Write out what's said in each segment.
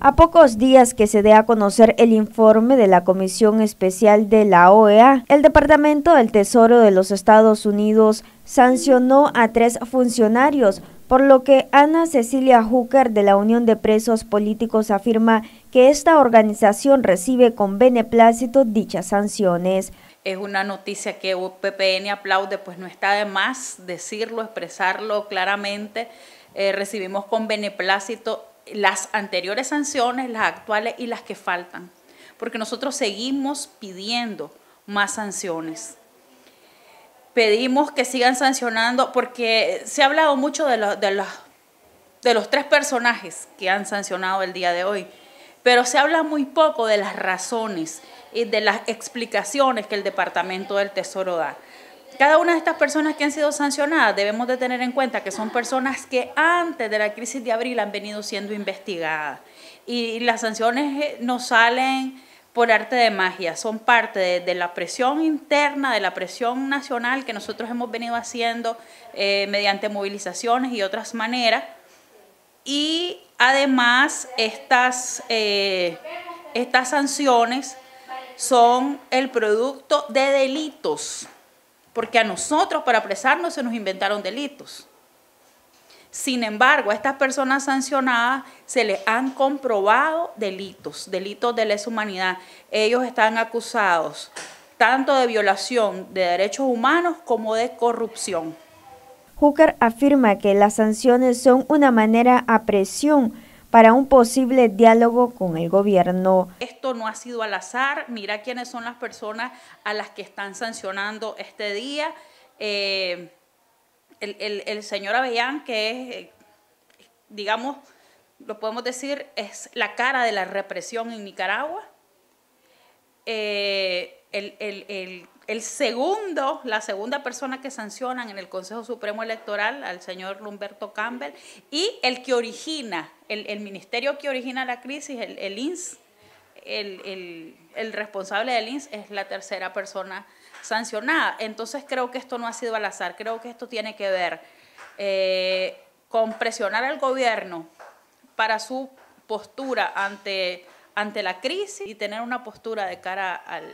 A pocos días que se dé a conocer el informe de la Comisión Especial de la OEA, el Departamento del Tesoro de los Estados Unidos sancionó a tres funcionarios, por lo que Ana Cecilia Hooker de la Unión de Presos Políticos afirma que esta organización recibe con beneplácito dichas sanciones. Es una noticia que PPN aplaude, pues no está de más decirlo, expresarlo claramente. Eh, recibimos con beneplácito las anteriores sanciones, las actuales y las que faltan, porque nosotros seguimos pidiendo más sanciones. Pedimos que sigan sancionando, porque se ha hablado mucho de, de los tres personajes que han sancionado el día de hoy, pero se habla muy poco de las razones y de las explicaciones que el Departamento del Tesoro da. Cada una de estas personas que han sido sancionadas debemos de tener en cuenta que son personas que antes de la crisis de abril han venido siendo investigadas y las sanciones eh, no salen por arte de magia, son parte de, la presión interna, de la presión nacional que nosotros hemos venido haciendo eh, mediante movilizaciones y otras maneras. Y además estas, eh, estas sanciones son el producto de delitos porque a nosotros para apresarnos se nos inventaron delitos. Sin embargo, a estas personas sancionadas se les han comprobado delitos, delitos de lesa humanidad. Ellos están acusados tanto de violación de derechos humanos como de corrupción. Hooker afirma que las sanciones son una manera a presión para un posible diálogo con el gobierno. Esto no ha sido al azar, mira quiénes son las personas a las que están sancionando este día. Eh, el, señor Avellán, que es, eh, digamos, lo podemos decir, es la cara de la represión en Nicaragua. Eh, el el segundo, la segunda persona que sancionan en el Consejo Supremo Electoral, al señor Humberto Campbell, y el que origina, el, ministerio que origina la crisis, el, INS, el, responsable del INS es la tercera persona sancionada. Entonces creo que esto no ha sido al azar, creo que esto tiene que ver eh, con presionar al gobierno para su postura ante, ante la crisis y tener una postura de cara al,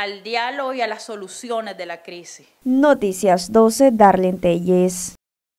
al diálogo y a las soluciones de la crisis. Noticias 12, Darlene Telles.